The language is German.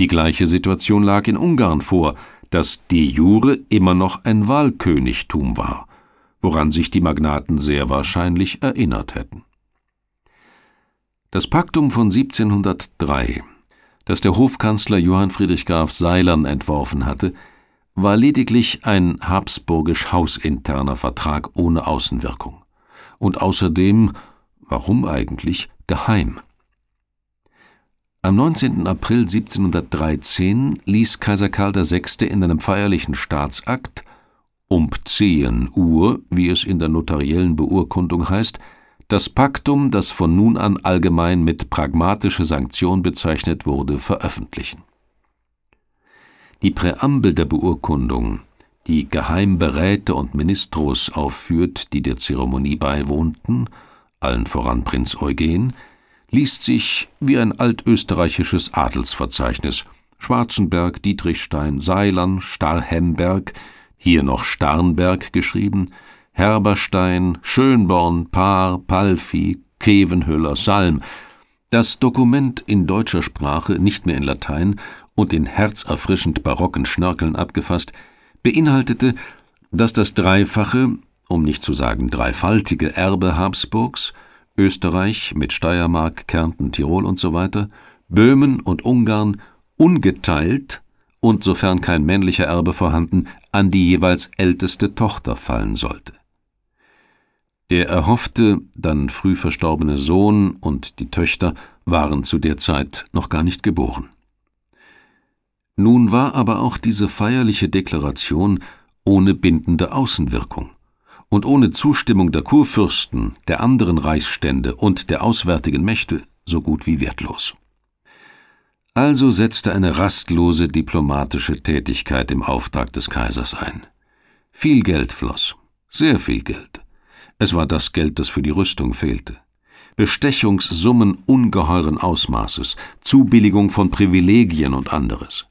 Die gleiche Situation lag in Ungarn vor, dass die jure immer noch ein Wahlkönigtum war, woran sich die Magnaten sehr wahrscheinlich erinnert hätten. Das Paktum von 1703, das der Hofkanzler Johann Friedrich Graf Seilern entworfen hatte, war lediglich ein habsburgisch hausinterner Vertrag ohne Außenwirkung und außerdem, warum eigentlich, geheim. Am 19. April 1713 ließ Kaiser Karl VI. in einem feierlichen Staatsakt um 10 Uhr, wie es in der notariellen Beurkundung heißt, das Paktum, das von nun an allgemein mit pragmatische Sanktion bezeichnet wurde, veröffentlichen. Die Präambel der Beurkundung, die Geheimberäte und Ministros aufführt, die der Zeremonie beiwohnten, allen voran Prinz Eugen, liest sich wie ein altösterreichisches Adelsverzeichnis. Schwarzenberg, Dietrichstein, Seilern, Starhemberg, hier noch Starnberg geschrieben, Herberstein, Schönborn, Paar, Palfi, Kevenhüller, Salm. Das Dokument in deutscher Sprache, nicht mehr in Latein und in herzerfrischend barocken Schnörkeln abgefasst, beinhaltete, dass das dreifache, um nicht zu sagen dreifaltige Erbe Habsburgs Österreich mit Steiermark, Kärnten, Tirol und so weiter, Böhmen und Ungarn ungeteilt und sofern kein männlicher Erbe vorhanden, an die jeweils älteste Tochter fallen sollte. Der erhoffte, dann früh verstorbene Sohn und die Töchter waren zu der Zeit noch gar nicht geboren. Nun war aber auch diese feierliche Deklaration ohne bindende Außenwirkung und ohne Zustimmung der Kurfürsten, der anderen Reichsstände und der auswärtigen Mächte so gut wie wertlos. Also setzte eine rastlose diplomatische Tätigkeit im Auftrag des Kaisers ein. Viel Geld floss, sehr viel Geld. Es war das Geld, das für die Rüstung fehlte. Bestechungssummen ungeheuren Ausmaßes, Zubilligung von Privilegien und anderes.